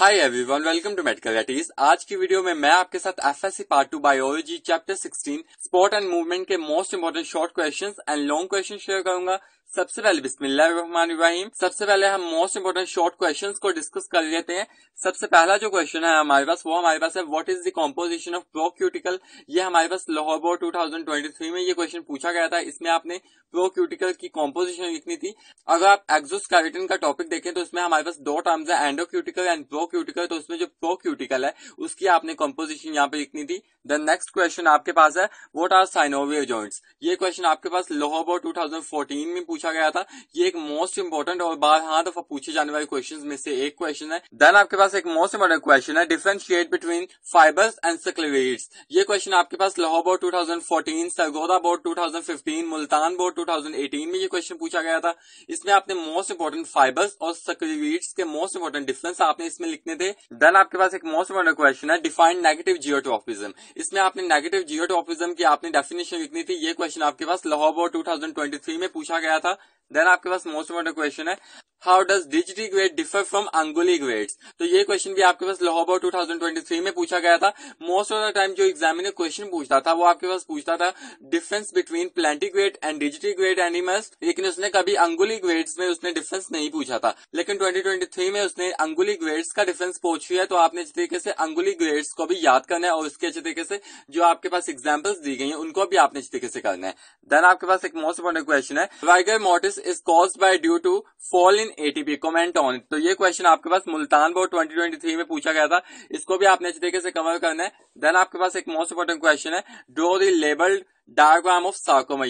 hi everyone welcome to medical एटीज आज की वीडियो में मैं आपके साथ FSc part two biology chapter 16 support and movement के most important short questions and long question share करूंगा सबसे पहले बिस्मिल्लाम सबसे पहले हम मोस्ट इम्पोर्टेंट शॉर्ट क्वेश्चंस को डिस्कस कर लेते हैं सबसे पहला जो क्वेश्चन है हमारे पास वो हमारे पास है what is the composition of procuticle ये हमारे पास लाहौर बोर्ड 2023 में ये क्वेश्चन पूछा गया था इसमें आपने प्रो क्यूटिकल की कॉम्पोजिशन लिखनी थी अगर आप एक्सोस्केलेटन का टॉपिक देखें तो इसमें हमारे पास दो टर्म्स है एंडोक्यूटिकल एंड प्रो क्यूटिकल तो उसमें जो प्रो क्यूटिकल है उसकी आपने कॉम्पोजिशन यहाँ पे लिखनी थी देन नेक्स्ट क्वेश्चन आपके पास है वट आर साइनोवियर ज्वाइंट्स ये क्वेश्चन आपके पास लोहबो 2014 में पूछा पूछा गया था ये एक मोस्ट इंपॉर्टेंट और बार हाँ दफा पूछे जाने वाले क्वेश्चन में से एक क्वेश्चन है देन आपके पास एक मोस्ट इंपॉर्टेंट क्वेश्चन है differentiate between fibres and sclereids ये क्वेश्चन आपके पास Lahore board fourteen Sargodha board fifteen Multan board eighteen में ये क्वेश्चन पूछा गया था इसमें आपने मोस्ट इंपॉर्टेंट फाइबर्स और सक्लेट्स के मोस्ट इंपॉर्टेंट डिफरेंस आपने इसमें लिखने थे देन आपके पास एक मोस्ट इंपॉर्टेंट क्वेश्चन है डिफाइंड नेगेटिव जियोटॉपिज्म इसमें आपने नेगेटिव जियोटॉपिज्म की आपने डेफिनेशन लिखनी थी ये क्वेश्चन आपके पास लाहौर बोर्ड टू में पूछा गया था था देन आपके पास मोस्ट इम्पोर्टेंट क्वेश्चन है how does digitigrade gait differ from unguligrade gaits तो ये क्वेश्चन भी आपके पास ट्वेंटी 2023 में पूछा गया था मोस्ट ऑफ द टाइम जो एग्जामिनर क्वेश्चन पूछता था वो आपके पास पूछता था difference between plantigrade gait and digitigrade gait animals लेकिन उसने कभी अंगुलिक वेट्स में उसने डिफरेंस नहीं पूछा था लेकिन 2023 में उसने अंगुलिक वेट्स का डिफरेंस पूछ है तो आपने अच्छे तरीके से अंगुलिक वेट्स को भी याद करना है और उसके अच्छे तरीके से जो आपके पास एग्जाम्पल्स दी गई है उनको भी आपने अच्छे तरीके से करना है देन आपके पास एक मोस्ट इंपॉर्टेंट क्वेश्चन है rigor mortis is caused by due to fall in ATP content on तो ये क्वेश्चन आपके पास मुल्तान बोर्ड 2023 में पूछा गया था इसको भी आपने अच्छे तरीके से कवर करना है देन आपके पास एक मोस्ट इंपोर्टेंट क्वेश्चन है draw the labelled diagram of sarcomere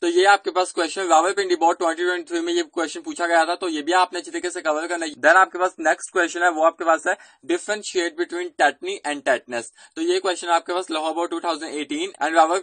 तो ये आपके पास question Pindi board twenty twenty three में ये क्वेश्चन पूछा गया था तो ये भी आपने अच्छी तरीके से कवर करना है देन आपके पास नेक्स्ट क्वेश्चन है वो आपके पास है differentiate between tetany and tetanus तो ये क्वेश्चन आपके पास Lahore board two and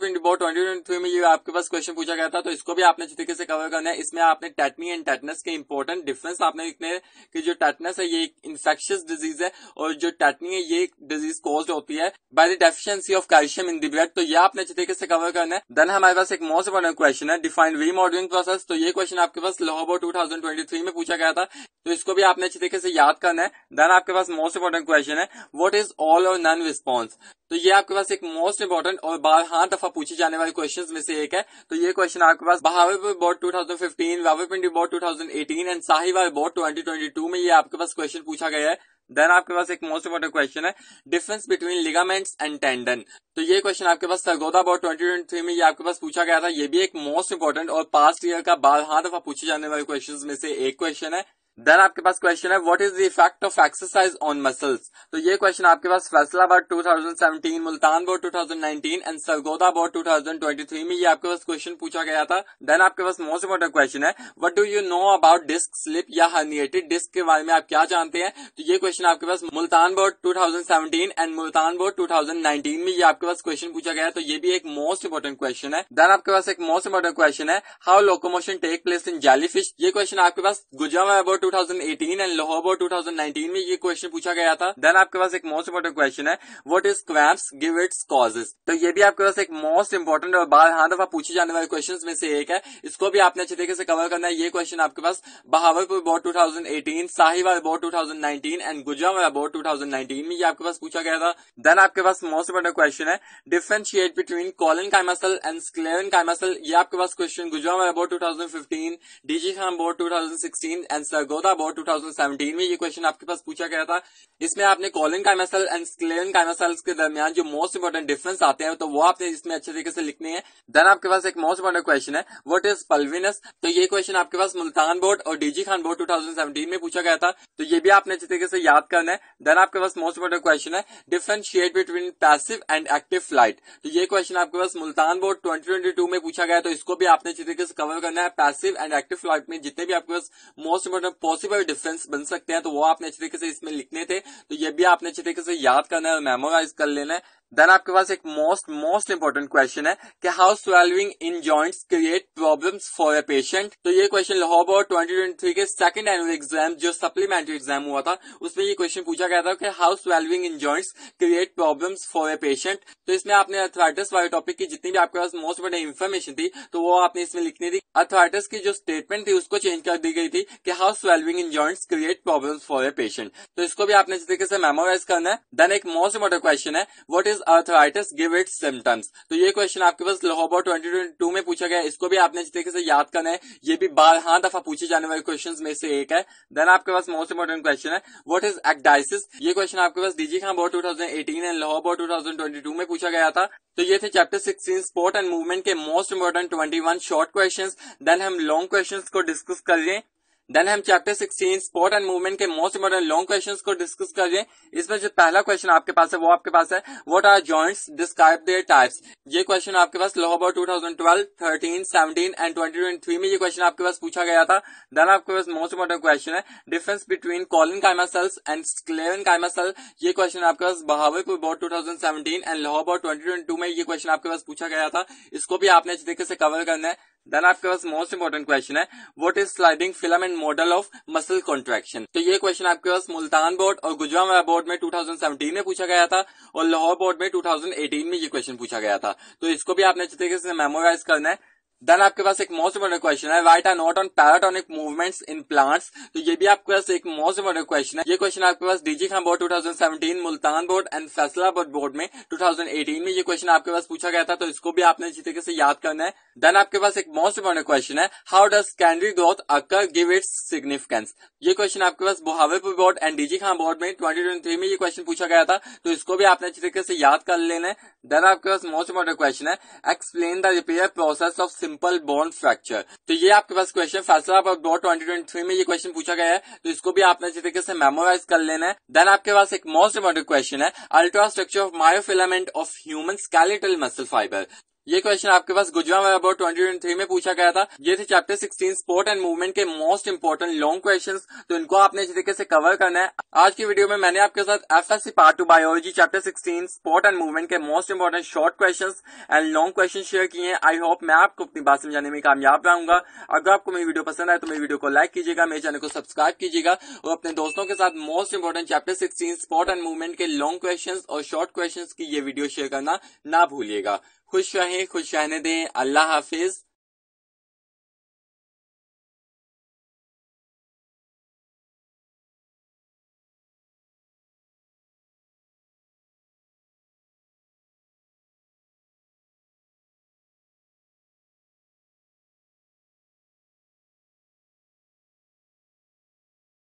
Pindi board twenty twenty three में ये आपके पास क्वेश्चन पूछा गया था तो इसको भी आपने अच्छी तरीके से कवर करना है इसमें आपने टेटनी एंड टेटनेस के इंपॉर्टेंट डिफरेंस आपने लिखने की जो टेटनेस है ये एक इन्फेक्शियस डिजीज है और जो टेटनी है ये डिजीज कॉज होती है by the deficiency of calcium in the blood तो ये आपने अच्छी तरीके से कवर करना है देन हमारे पास एक मोस्ट इंपोर्टेंट क्वेश्चन है डिफाइन री मॉडलिंग प्रोसेस तो ये क्वेश्चन आपके पास about two thousand twenty three में पूछा गया था तो इसको भी आपने अच्छी तरीके से याद करना है देन आपके पास मोस्ट इम्पोर्टेंट क्वेश्चन है what is all or none response तो ये आपके पास एक मोस्ट इंपोर्टेंट और बारह दफा पूछे जाने वाले क्वेश्चन में से एक है तो ये क्वेश्चन आपके पास बहावे board two thousand 2015, Pindi board two thousand eighteen and Sahiwal board twenty twenty two में ये आपके पास क्वेश्चन पूछा गया है देन आपके पास एक मोस्ट इंपोर्टेंट क्वेश्चन है difference between ligaments and tendon तो ये क्वेश्चन आपके पास Sargodha board twenty twenty three में ये आपके पास पूछा गया था ये भी एक मोस्ट इंपोर्टेंट और पास्ट ईयर का हाँ दफा पूछे जाने वाले क्वेश्चन में से एक क्वेश्चन है देन आपके पास क्वेश्चन है what is the effect of exercise on muscles तो ये क्वेश्चन आपके पास Faisalabad 2017 Multan board 2019 and Sargodha board 2023 में ये आपके पास क्वेश्चन पूछा गया था देन आपके पास मोस्ट इम्पोर्टेंट क्वेश्चन है what do you know about disc slip या हर्निएटेड डिस्क के बारे में आप क्या जानते हैं तो ये क्वेश्चन आपके पास Multan board two and Multan board two में ये आपके पास क्वेश्चन पूछा गया तो ये भी एक मोस्ट इम्पोर्टेंट क्वेश्चन है देन आपके पास एक मोस्ट इम्पोर्टेंट क्वेश्चन है how locomotion take place in jellyfish ये क्वेश्चन आपके पास गुजरात 2018 एंड लाहौर बोर्ड 2019 में ये क्वेश्चन पूछा गया था देन आपके पास एक मोस्ट इंपोर्टेंट क्वेश्चन है what is cramps give its causes तो ये भी आपके पास एक मोस्ट इंपोर्टेंट और बार हाँ दफा पूछे जाने वाले क्वेश्चन में से एक है इसको भी आपने अच्छे तरीके से कवर करना है ये क्वेश्चन आपके पास Bahawalpur board 2018 Sahiwal board two and वाला बोर्ड टू में ये आपके पास पूछा गया था देन आपके पास मोस्ट इंपोर्टेंट क्वेश्चन है differentiate between collenchyma and sclerenchyma ये आपके पास क्वेश्चन वाला board fifteen DG Khan board 2016 and Sargodha about 2017 में ये क्वेश्चन आपके पास पूछा गया था इसमें आपने कॉलिन कामेसल एंड स्क्लेन कायमासल्स के दरमियान जो मोस्ट इंपॉर्टेंट डिफरेंस आते हैं तो वो आपने इसमें अच्छे तरीके से लिखने हैं देन आपके पास एक मोस्ट इंपॉर्टेंट क्वेश्चन है वट इज पलविनस तो ये क्वेश्चन आपके पास मुल्तान बोर्ड और डीजी खान बोर्ड टू में पूछा गया था तो ये भी आपने अच्छे तरीके से याद करना है देन आपके पास मोस्ट इंपॉर्टेंट क्वेश्चन है differentiate between passive and active flight तो ये क्वेश्चन आपके पास मुल्तान बोर्ड ट्वेंटी में पूछा गया तो इसको भी आपने अच्छे तरीके से कवर करना है पैसिव एंड एक्टिव फ्लाइट में जितने भी आपके पास मोस्ट इंपोर्टेंट पॉसिबल डिफरेंस बन सकते हैं तो वो आपने अच्छे तरीके से इसमें लिखने थे तो ये भी आपने अच्छे तरीके से याद करना है और मेमोराइज कर लेना है देन आपके पास एक मोस्ट मोस्ट इंपॉर्टेंट क्वेश्चन है कि how swelling in joints create problems for a patient तो ये क्वेश्चन ट्वेंटी ट्वेंटी थ्री के सेकंड एनुअल एग्जाम जो सप्लीमेंट्री एग्जाम हुआ था उसमें ये क्वेश्चन पूछा गया था कि how swelling in joints create problem for a patient तो इसमें आपने अर्थराइटिस वाले टॉपिक की जितनी भी आपके पास मोस्ट बड़ी इन्फॉर्मेशन थी तो वो आपने इसमें लिखनी थी अर्थराइटिस की जो स्टेटमेंट थी उसको चेंज कर दी गई थी कि how swelling in joints create problem for a patient तो इसको भी आपने इस तरीके से मेमोराइज करना है देन एक मोस्ट इंपॉर्टेंट क्वेश्चन है what does arthritis give it symptoms तो ये क्वेश्चन आपके पास लाहौबा ट्वेंटी ट्वेंटी टू में पूछा गया इसको भी आपने अच्छी तरीके से याद करना है ये भी बारह दफा पूछे जाने वाले क्वेश्चन में से एक है देन आपके पास मोस्ट इंपोर्टेंट क्वेश्चन है वट इज एक्डाइसिस ये क्वेश्चन आपके पास DG Khan board two thousand eighteen and Lahore two thousand twenty two में पूछा गया था तो ये थे chapter sixteen support and movement के most important twenty one short question then हम लॉन्ग क्वेश्चन को डिस्कस कर लें देन हम chapter sixteen support and movement के मोस्ट इंपोर्टेंट लॉन्ग क्वेश्चंस को डिस्कस कर रहे हैं इसमें जो पहला क्वेश्चन आपके पास है वो आपके पास है what are joints describe their types ये क्वेश्चन आपके पास लोहबर 2012, 13, 17 एंड 2023 में ये क्वेश्चन आपके पास पूछा गया था देन आपके पास मोस्ट इम्पोर्टेंट क्वेश्चन है difference between collenchyma cells and sclerenchyma cell ये क्वेश्चन आपके पास बहावलपुर बोर्ड टू एंड लॉ अबाउट ट्वेंटी में ये क्वेश्चन आपके पास पूछा गया था इसको भी आपने अच्छे तरीके से कवर करना है देन आपके पास मोस्ट इंपोर्टेंट क्वेश्चन है what is sliding filament model of muscle contraction तो ये क्वेश्चन आपके पास मुल्तान बोर्ड और गुजरावाला बोर्ड में 2017 में पूछा गया था और लाहौर बोर्ड में 2018 में ये क्वेश्चन पूछा गया था तो इसको भी आपने अच्छे तरीके से मेमोराइज करना है देन आपके पास एक मोस्ट इम्पोर्टेंट क्वेश्चन है what are not on paratonic movements in plants तो ये भी आपके पास एक मोस्ट इम्पोर्टेंट क्वेश्चन है ये क्वेश्चन आपके पास DG Khan board 2017 Multan board and Faisalabad board में 2018 में ये क्वेश्चन आपके पास पूछा गया था तो इसको भी आपने अच्छी तरीके से याद करना है देन आपके पास एक मोस्ट इम्पोर्टेंट क्वेश्चन है how does secondary growth occur give its significance ये क्वेश्चन आपके पास Bahawalpur board and DG Khan board में ट्वेंटी में ये क्वेश्चन पूछा गया था तो इसको भी आपने अच्छी तरीके से याद कर लेना है देन आपके पास मोस्ट इम्पोर्टेंट क्वेश्चन है explain the repair process of simple bone fracture तो ये आपके पास क्वेश्चन फैसला ट्वेंटी ट्वेंटी थ्री में ये क्वेश्चन पूछा गया है तो इसको भी आपने अच्छी तरीके से मेमोराइज कर लेना है देन आपके पास एक मोस्ट इम्पोर्टेंट क्वेश्चन है ultrastructure of myofilament of human skeletal muscle fibre ये क्वेश्चन आपके पास में अबाउट ट्वेंटी थ्री में पूछा गया था ये थे chapter sixteen support and movement के मोस्ट इंपोर्टेंट लॉन्ग क्वेश्चन तो इनको आपने इस तरीके से कवर करना है आज की वीडियो में मैंने आपके साथ F S C part two biology chapter sixteen support and movement के most important short question and long question share किए हैं आई होप मैं आपको अपनी बात समझाने में कामयाब रहूंगा अगर आपको मेरी वीडियो पसंद आए तो मेरी वीडियो को लाइक कीजिएगा मेरे चैनल को सब्सक्राइब कीजिएगा और अपने दोस्तों के साथ most important chapter sixteen support and movement के लॉन्ग क्वेश्चन और शॉर्ट क्वेश्चन की ये वीडियो शेयर करना ना भूलिएगा खुश रहें खुश रहने दें अल्लाह हाफिज